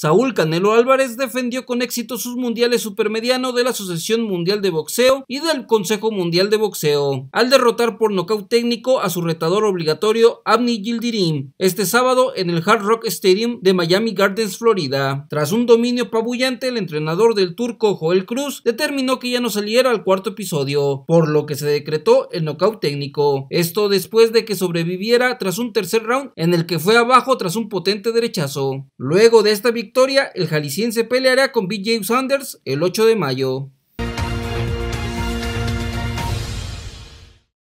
Saúl Canelo Álvarez defendió con éxito sus mundiales supermediano de la Asociación Mundial de Boxeo y del Consejo Mundial de Boxeo, al derrotar por nocaut técnico a su retador obligatorio Abni Gildirim este sábado en el Hard Rock Stadium de Miami Gardens, Florida. Tras un dominio pabullante, el entrenador del turco Joel Cruz determinó que ya no saliera al cuarto episodio, por lo que se decretó el nocaut técnico. Esto después de que sobreviviera tras un tercer round en el que fue abajo tras un potente derechazo. Luego de esta victoria, victoria, el jalisciense peleará con BJ Sanders el 8 de mayo.